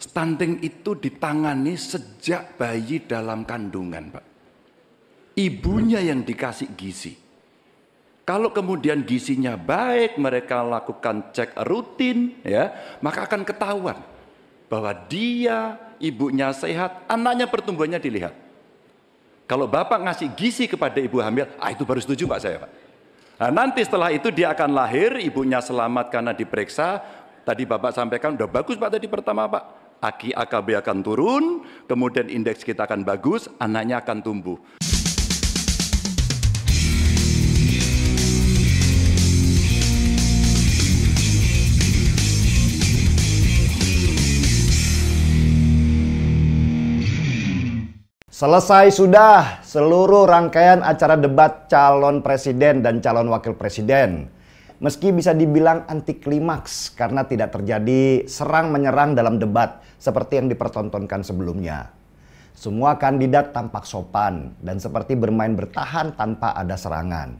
Stunting itu ditangani sejak bayi dalam kandungan, Pak. Ibunya yang dikasih gizi. Kalau kemudian gizinya baik, mereka lakukan cek rutin, ya, maka akan ketahuan bahwa dia ibunya sehat, anaknya pertumbuhannya dilihat. Kalau bapak ngasih gizi kepada ibu hamil, ah itu baru setuju pak saya pak. Nah, nanti setelah itu dia akan lahir, ibunya selamat karena diperiksa. Tadi bapak sampaikan udah bagus pak tadi pertama pak. Aki AKB akan turun, kemudian indeks kita akan bagus, anaknya akan tumbuh. Selesai sudah seluruh rangkaian acara debat calon presiden dan calon wakil presiden. Meski bisa dibilang anti klimaks karena tidak terjadi serang-menyerang dalam debat seperti yang dipertontonkan sebelumnya. Semua kandidat tampak sopan dan seperti bermain bertahan tanpa ada serangan.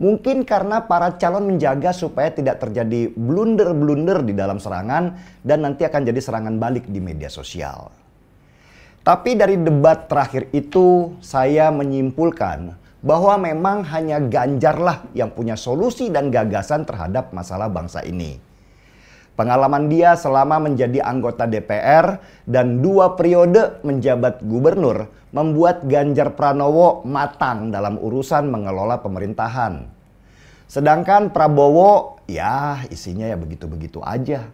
Mungkin karena para calon menjaga supaya tidak terjadi blunder-blunder di dalam serangan dan nanti akan jadi serangan balik di media sosial. Tapi dari debat terakhir itu saya menyimpulkan bahwa memang hanya Ganjarlah yang punya solusi dan gagasan terhadap masalah bangsa ini. Pengalaman dia selama menjadi anggota DPR dan dua periode menjabat gubernur membuat Ganjar Pranowo matang dalam urusan mengelola pemerintahan. Sedangkan Prabowo, ya isinya ya begitu-begitu aja.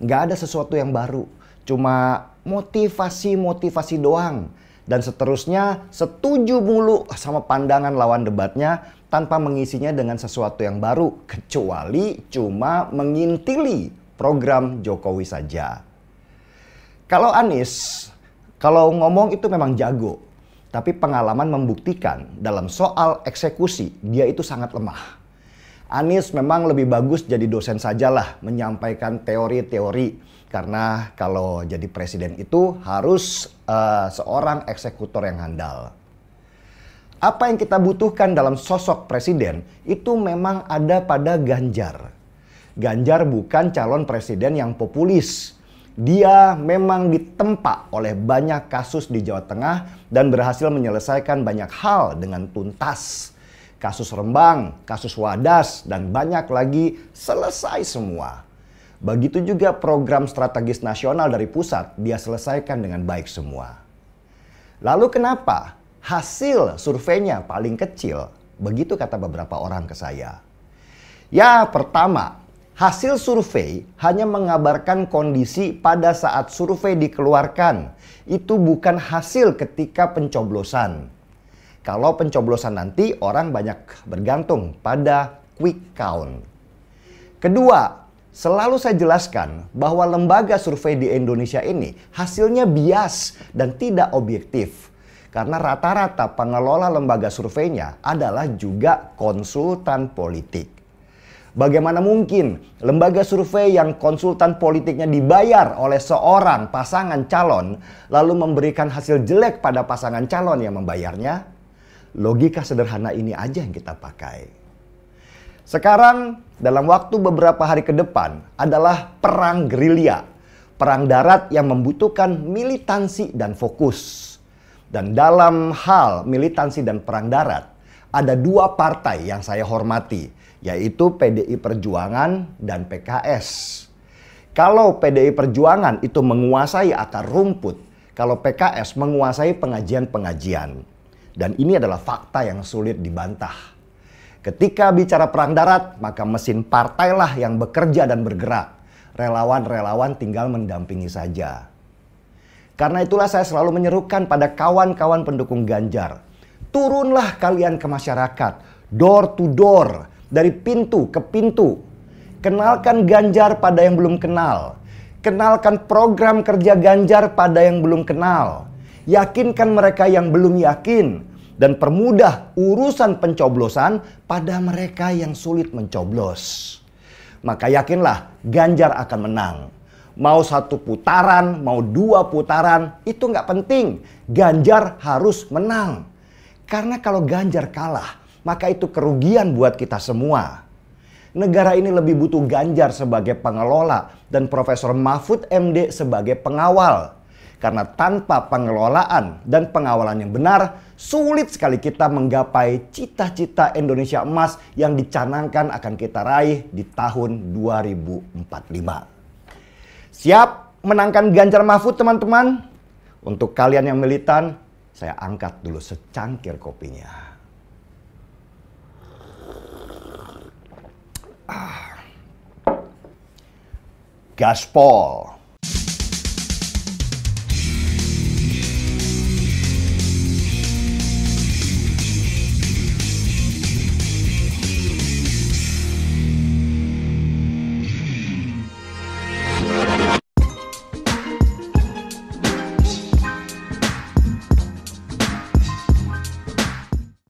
Nggak ada sesuatu yang baru, cuma motivasi-motivasi doang dan seterusnya setuju mulu sama pandangan lawan debatnya tanpa mengisinya dengan sesuatu yang baru kecuali cuma mengintili program Jokowi saja. Kalau Anies, kalau ngomong itu memang jago, tapi pengalaman membuktikan dalam soal eksekusi dia itu sangat lemah. Anies memang lebih bagus jadi dosen sajalah menyampaikan teori-teori karena kalau jadi presiden itu harus uh, seorang eksekutor yang handal. Apa yang kita butuhkan dalam sosok presiden itu memang ada pada Ganjar. Ganjar bukan calon presiden yang populis. Dia memang ditempa oleh banyak kasus di Jawa Tengah dan berhasil menyelesaikan banyak hal dengan tuntas kasus Rembang, kasus Wadas, dan banyak lagi selesai semua. Begitu juga program strategis nasional dari pusat, dia selesaikan dengan baik semua. Lalu kenapa hasil surveinya paling kecil? Begitu kata beberapa orang ke saya. Ya pertama, hasil survei hanya mengabarkan kondisi pada saat survei dikeluarkan. Itu bukan hasil ketika pencoblosan kalau pencoblosan nanti orang banyak bergantung pada quick count. Kedua, selalu saya jelaskan bahwa lembaga survei di Indonesia ini hasilnya bias dan tidak objektif. Karena rata-rata pengelola lembaga surveinya adalah juga konsultan politik. Bagaimana mungkin lembaga survei yang konsultan politiknya dibayar oleh seorang pasangan calon lalu memberikan hasil jelek pada pasangan calon yang membayarnya? Logika sederhana ini aja yang kita pakai. Sekarang dalam waktu beberapa hari ke depan adalah perang gerilya. Perang darat yang membutuhkan militansi dan fokus. Dan dalam hal militansi dan perang darat, ada dua partai yang saya hormati, yaitu PDI Perjuangan dan PKS. Kalau PDI Perjuangan itu menguasai akar rumput, kalau PKS menguasai pengajian-pengajian. Dan ini adalah fakta yang sulit dibantah. Ketika bicara perang darat, maka mesin partailah yang bekerja dan bergerak. Relawan-relawan tinggal mendampingi saja. Karena itulah saya selalu menyerukan pada kawan-kawan pendukung Ganjar. Turunlah kalian ke masyarakat, door to door, dari pintu ke pintu. Kenalkan Ganjar pada yang belum kenal. Kenalkan program kerja Ganjar pada yang belum kenal Yakinkan mereka yang belum yakin dan permudah urusan pencoblosan pada mereka yang sulit mencoblos. Maka yakinlah Ganjar akan menang. Mau satu putaran, mau dua putaran, itu nggak penting. Ganjar harus menang. Karena kalau Ganjar kalah, maka itu kerugian buat kita semua negara ini lebih butuh Ganjar sebagai pengelola dan Profesor Mahfud MD sebagai pengawal. Karena tanpa pengelolaan dan pengawalan yang benar, sulit sekali kita menggapai cita-cita Indonesia emas yang dicanangkan akan kita raih di tahun 2045. Siap menangkan Ganjar Mahfud teman-teman? Untuk kalian yang militan, saya angkat dulu secangkir kopinya. Ah. Gaspol.